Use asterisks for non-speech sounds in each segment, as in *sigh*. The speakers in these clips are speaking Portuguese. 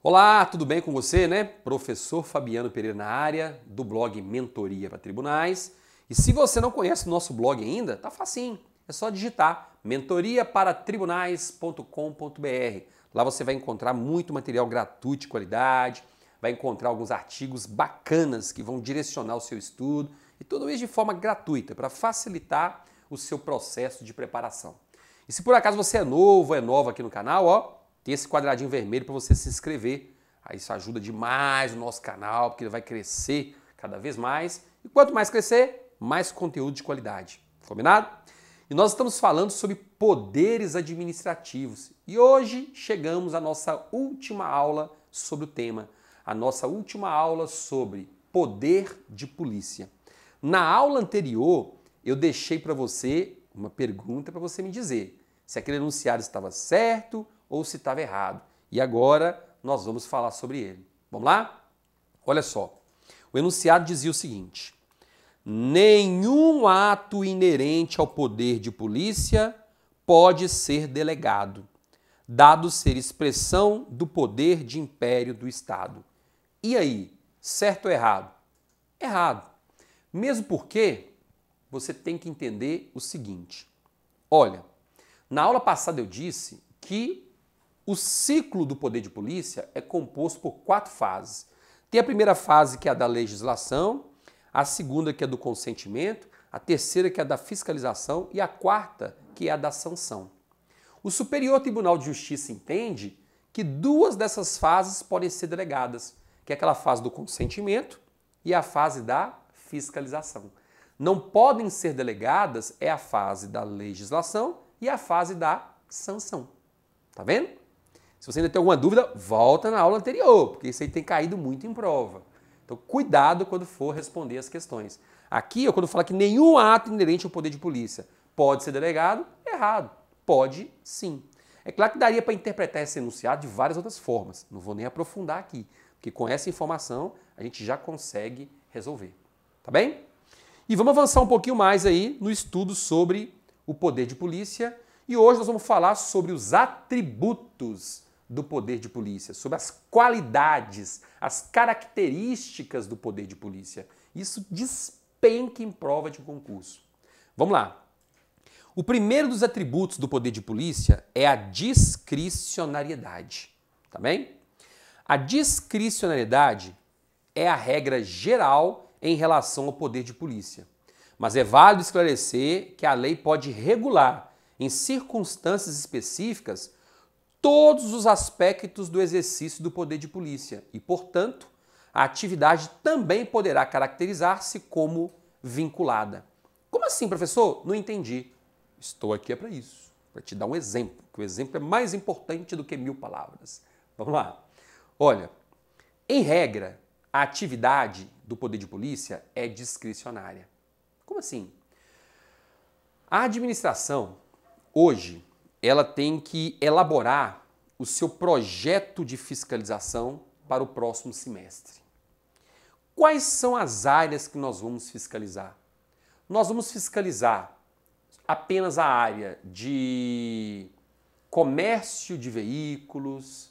Olá, tudo bem com você, né? Professor Fabiano Pereira na área do blog Mentoria para Tribunais. E se você não conhece o nosso blog ainda, tá facinho. É só digitar mentoriaparatribunais.com.br. Lá você vai encontrar muito material gratuito de qualidade, vai encontrar alguns artigos bacanas que vão direcionar o seu estudo e tudo isso de forma gratuita para facilitar o seu processo de preparação. E se por acaso você é novo, é nova aqui no canal, ó, tem esse quadradinho vermelho para você se inscrever. Aí isso ajuda demais o nosso canal, porque ele vai crescer cada vez mais. E quanto mais crescer, mais conteúdo de qualidade. Combinado? E nós estamos falando sobre poderes administrativos. E hoje chegamos à nossa última aula sobre o tema. A nossa última aula sobre poder de polícia. Na aula anterior, eu deixei para você uma pergunta para você me dizer se aquele enunciado estava certo ou se estava errado. E agora nós vamos falar sobre ele. Vamos lá? Olha só. O enunciado dizia o seguinte: nenhum ato inerente ao poder de polícia pode ser delegado, dado ser expressão do poder de império do Estado. E aí, certo ou errado? Errado. Mesmo porque você tem que entender o seguinte: olha, na aula passada eu disse que o ciclo do poder de polícia é composto por quatro fases. Tem a primeira fase, que é a da legislação, a segunda, que é do consentimento, a terceira, que é a da fiscalização, e a quarta, que é a da sanção. O Superior Tribunal de Justiça entende que duas dessas fases podem ser delegadas, que é aquela fase do consentimento e a fase da fiscalização. Não podem ser delegadas é a fase da legislação e a fase da sanção. Tá vendo? Se você ainda tem alguma dúvida, volta na aula anterior, porque isso aí tem caído muito em prova. Então, cuidado quando for responder as questões. Aqui, eu quando falar que nenhum ato inerente ao poder de polícia pode ser delegado, é errado. Pode sim. É claro que daria para interpretar esse enunciado de várias outras formas. Não vou nem aprofundar aqui, porque com essa informação a gente já consegue resolver. Tá bem? E vamos avançar um pouquinho mais aí no estudo sobre o poder de polícia. E hoje nós vamos falar sobre os atributos do poder de polícia, sobre as qualidades, as características do poder de polícia. Isso despenca em prova de concurso. Vamos lá. O primeiro dos atributos do poder de polícia é a discricionariedade, tá bem? A discricionariedade é a regra geral em relação ao poder de polícia. Mas é válido esclarecer que a lei pode regular, em circunstâncias específicas, todos os aspectos do exercício do poder de polícia e, portanto, a atividade também poderá caracterizar-se como vinculada. Como assim, professor? Não entendi. Estou aqui é para isso, para te dar um exemplo, que o exemplo é mais importante do que mil palavras. Vamos lá. Olha, em regra, a atividade do poder de polícia é discricionária. Como assim? A administração, hoje, ela tem que elaborar o seu projeto de fiscalização para o próximo semestre. Quais são as áreas que nós vamos fiscalizar? Nós vamos fiscalizar apenas a área de comércio de veículos,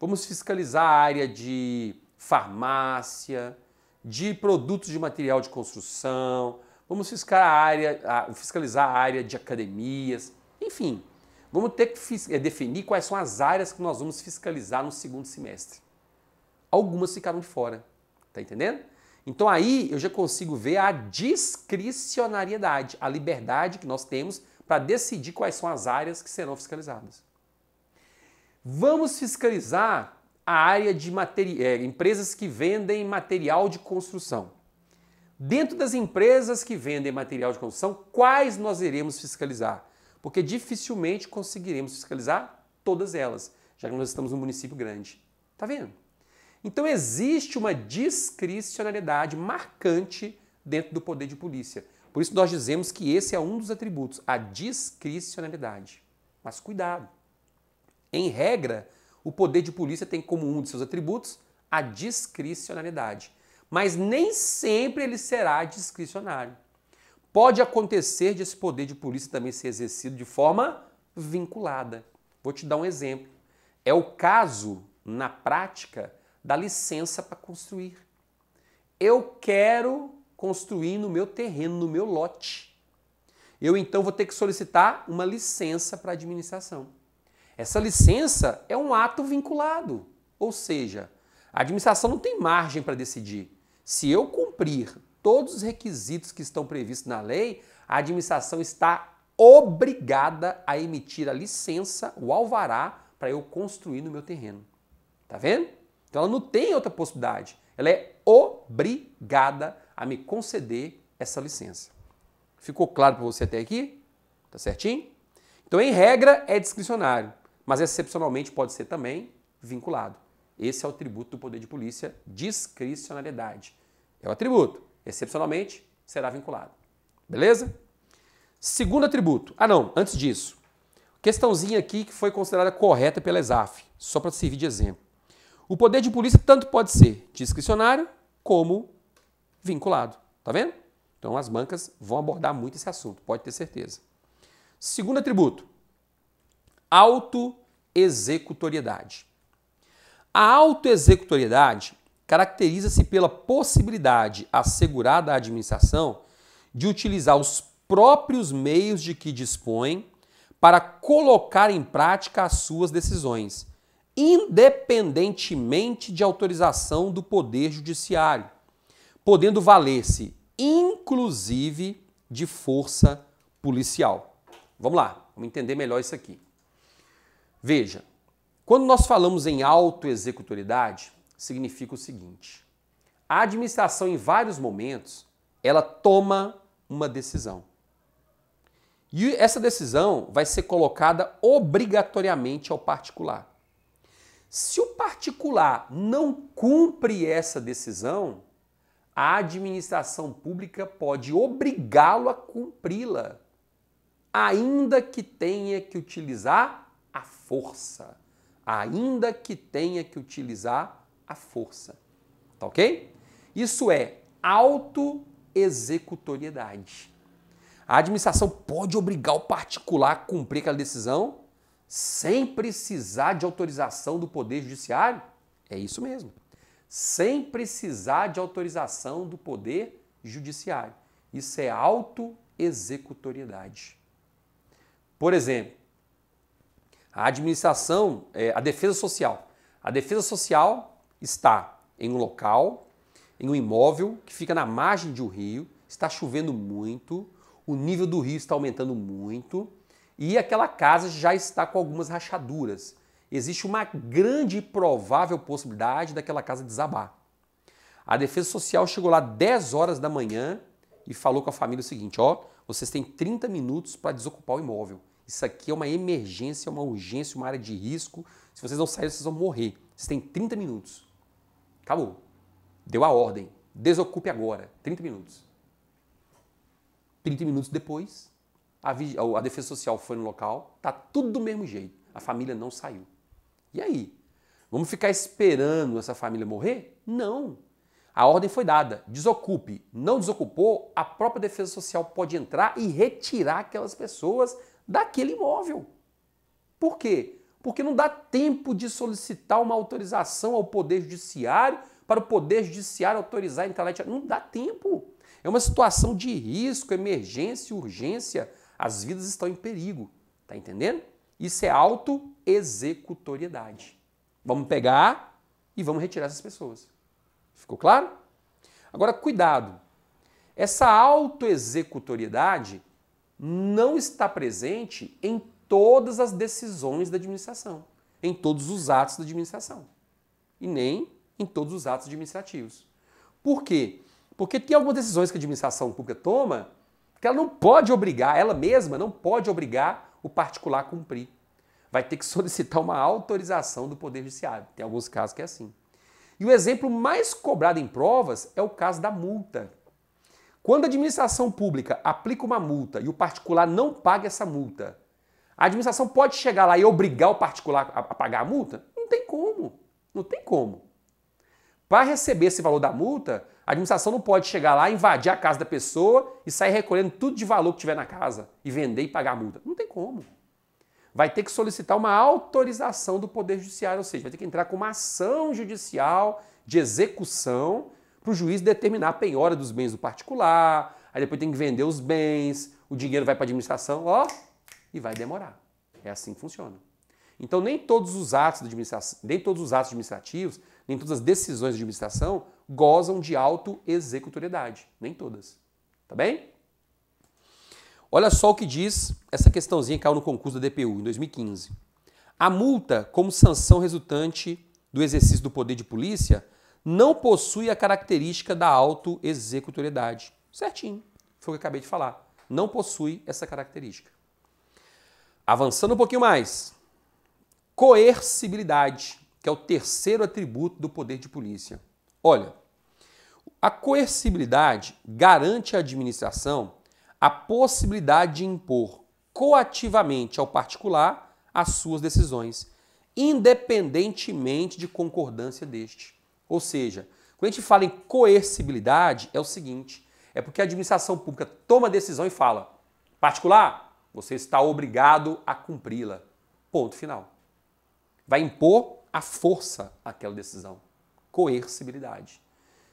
vamos fiscalizar a área de farmácia, de produtos de material de construção, vamos fiscalizar a área, fiscalizar a área de academias, enfim, Vamos ter que eh, definir quais são as áreas que nós vamos fiscalizar no segundo semestre. Algumas ficaram de fora, tá entendendo? Então aí eu já consigo ver a discricionariedade, a liberdade que nós temos para decidir quais são as áreas que serão fiscalizadas. Vamos fiscalizar a área de é, empresas que vendem material de construção. Dentro das empresas que vendem material de construção, quais nós iremos fiscalizar? porque dificilmente conseguiremos fiscalizar todas elas, já que nós estamos num município grande. Tá vendo? Então existe uma discricionalidade marcante dentro do poder de polícia. Por isso nós dizemos que esse é um dos atributos, a discricionalidade. Mas cuidado. Em regra, o poder de polícia tem como um de seus atributos a discricionalidade, mas nem sempre ele será discricionário. Pode acontecer de esse poder de polícia também ser exercido de forma vinculada. Vou te dar um exemplo. É o caso, na prática, da licença para construir. Eu quero construir no meu terreno, no meu lote. Eu então vou ter que solicitar uma licença para a administração. Essa licença é um ato vinculado, ou seja, a administração não tem margem para decidir. Se eu cumprir todos os requisitos que estão previstos na lei, a administração está obrigada a emitir a licença, o alvará, para eu construir no meu terreno. Tá vendo? Então ela não tem outra possibilidade. Ela é obrigada a me conceder essa licença. Ficou claro para você até aqui? Tá certinho? Então, em regra, é discricionário, mas excepcionalmente pode ser também vinculado. Esse é o atributo do poder de polícia, discricionariedade. É o atributo excepcionalmente, será vinculado. Beleza? Segundo atributo. Ah, não, antes disso. Questãozinha aqui que foi considerada correta pela ESAF, só para servir de exemplo. O poder de polícia tanto pode ser discricionário como vinculado. Tá vendo? Então as bancas vão abordar muito esse assunto, pode ter certeza. Segundo atributo, autoexecutoriedade. A autoexecutoriedade caracteriza-se pela possibilidade assegurada à administração de utilizar os próprios meios de que dispõe para colocar em prática as suas decisões, independentemente de autorização do Poder Judiciário, podendo valer-se, inclusive, de força policial. Vamos lá, vamos entender melhor isso aqui. Veja, quando nós falamos em autoexecutoridade, significa o seguinte: a administração, em vários momentos, ela toma uma decisão. E essa decisão vai ser colocada obrigatoriamente ao particular. Se o particular não cumpre essa decisão, a administração pública pode obrigá-lo a cumpri-la, ainda que tenha que utilizar a força, ainda que tenha que utilizar a força. Tá ok? Isso é autoexecutoriedade. A administração pode obrigar o particular a cumprir aquela decisão sem precisar de autorização do Poder Judiciário? É isso mesmo. Sem precisar de autorização do Poder Judiciário. Isso é autoexecutoriedade. Por exemplo, a administração, é, a defesa social. A defesa social está em um local, em um imóvel que fica na margem de um rio, está chovendo muito, o nível do rio está aumentando muito e aquela casa já está com algumas rachaduras. Existe uma grande e provável possibilidade daquela casa desabar. A defesa social chegou lá 10 horas da manhã e falou com a família o seguinte: ó, vocês têm 30 minutos para desocupar o imóvel. Isso aqui é uma emergência, uma urgência, uma área de risco. Se vocês não saírem, vocês vão morrer. Vocês têm 30 minutos. Acabou. Deu a ordem. Desocupe agora. 30 minutos. 30 minutos depois, a, a Defesa Social foi no local, tá tudo do mesmo jeito. A família não saiu. E aí? Vamos ficar esperando essa família morrer? Não. A ordem foi dada. Desocupe. Não desocupou, a própria Defesa Social pode entrar e retirar aquelas pessoas daquele imóvel. Por quê? porque não dá tempo de solicitar uma autorização ao Poder Judiciário para o Poder Judiciário autorizar a internet. Não dá tempo. É uma situação de risco, emergência, urgência. As vidas estão em perigo. Tá entendendo? Isso é auto-executoriedade. Vamos pegar e vamos retirar essas pessoas. Ficou claro? Agora, cuidado. Essa auto-executoriedade não está presente em todas as decisões da administração, em todos os atos da administração e nem em todos os atos administrativos. Por quê? Porque tem algumas decisões que a administração pública toma que ela não pode obrigar, ela mesma não pode obrigar o particular a cumprir. Vai ter que *laughs* solicitar uma autorização do Poder Judiciário. Tem alguns casos que é assim. E o exemplo mais cobrado em provas é o caso da multa. Quando a administração pública aplica uma multa e o particular não paga essa multa, a administração pode chegar lá e obrigar o particular a pagar a multa? Não tem como. Não tem como. Para receber esse valor da multa, a administração não pode chegar lá, invadir a casa da pessoa e sair recolhendo tudo de valor que tiver na casa e vender e pagar a multa. Não tem como. Vai ter que solicitar uma autorização do Poder Judiciário, ou seja, vai ter que entrar com uma ação judicial de execução para o juiz determinar a penhora dos bens do particular, aí depois tem que vender os bens, o dinheiro vai para a administração, ó, e vai demorar. É assim que funciona. Então, nem todos os atos, nem todos os atos administrativos, nem todas as decisões de administração gozam de auto-executoriedade. Nem todas. Tá bem? Olha só o que diz essa questãozinha que caiu no concurso da DPU em 2015. A multa como sanção resultante do exercício do poder de polícia não possui a característica da auto-executoriedade. Certinho. Foi o que eu acabei de falar. Não possui essa característica. Avançando um pouquinho mais. Coercibilidade, que é o terceiro atributo do poder de polícia. Olha, a coercibilidade garante à administração a possibilidade de impor coativamente ao particular as suas decisões, independentemente de concordância deste. Ou seja, quando a gente fala em coercibilidade, é o seguinte: é porque a administração pública toma decisão e fala, particular, você está obrigado a cumpri-la. Ponto final. Vai impor a força aquela decisão. Coercibilidade.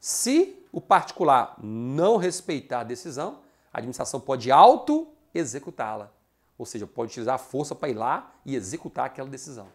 Se o particular não respeitar a decisão, a administração pode auto-executá-la. Ou seja, pode utilizar a força para ir lá e executar aquela decisão.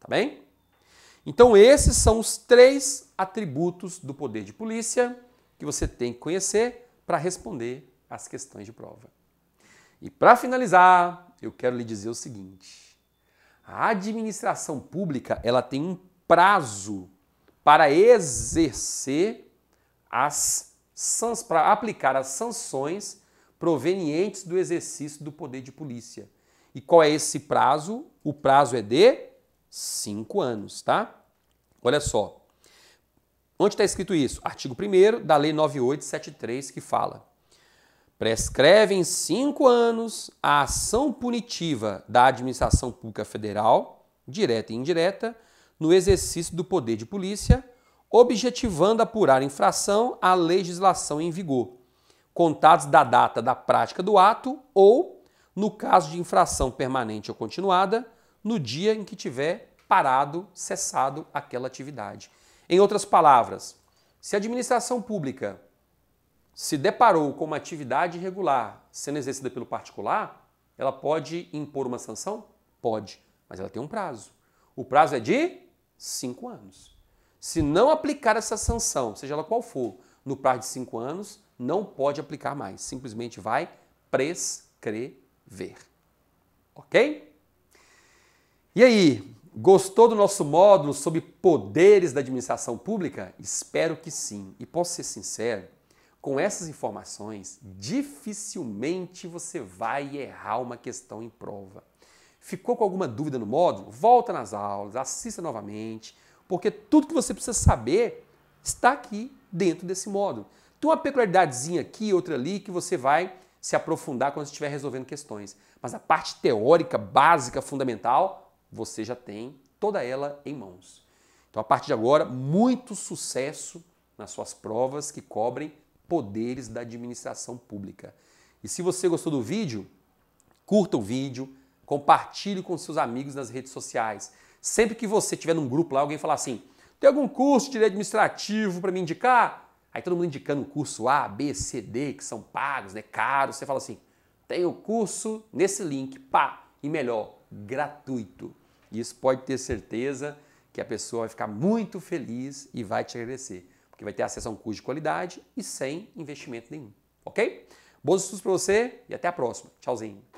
Tá bem? Então, esses são os três atributos do poder de polícia que você tem que conhecer para responder às questões de prova. E para finalizar, eu quero lhe dizer o seguinte: a administração pública ela tem um prazo para exercer as para aplicar as sanções provenientes do exercício do poder de polícia. E qual é esse prazo? O prazo é de cinco anos, tá? Olha só. Onde está escrito isso? Artigo 1 da Lei 9873, que fala: prescreve em cinco anos a ação punitiva da administração pública federal, direta e indireta, no exercício do poder de polícia, objetivando apurar infração à legislação em vigor, contados da data da prática do ato ou, no caso de infração permanente ou continuada, no dia em que tiver parado, cessado aquela atividade. Em outras palavras, se a administração pública se deparou com uma atividade irregular sendo exercida pelo particular, ela pode impor uma sanção? Pode, mas ela tem um prazo. O prazo é de cinco anos. Se não aplicar essa sanção, seja ela qual for, no prazo de cinco anos, não pode aplicar mais. Simplesmente vai prescrever. Ok? E aí, gostou do nosso módulo sobre poderes da administração pública? Espero que sim. E posso ser sincero, com essas informações, dificilmente você vai errar uma questão em prova. Ficou com alguma dúvida no módulo? Volta nas aulas, assista novamente, porque tudo que você precisa saber está aqui dentro desse módulo. Tem uma peculiaridadezinha aqui, outra ali, que você vai se aprofundar quando estiver resolvendo questões. Mas a parte teórica, básica, fundamental, você já tem toda ela em mãos. Então, a partir de agora, muito sucesso nas suas provas que cobrem poderes da administração pública. E se você gostou do vídeo, curta o vídeo, compartilhe com seus amigos nas redes sociais. Sempre que você estiver num grupo lá, alguém falar assim: tem algum curso de direito administrativo para me indicar? Aí todo mundo indicando o curso A, B, C, D, que são pagos, né, caros. Você fala assim: tem o curso nesse link, pá, e melhor, gratuito. Isso pode ter certeza que a pessoa vai ficar muito feliz e vai te agradecer que vai ter acesso a um curso de qualidade e sem investimento nenhum. Ok? Bons estudos para você e até a próxima. Tchauzinho.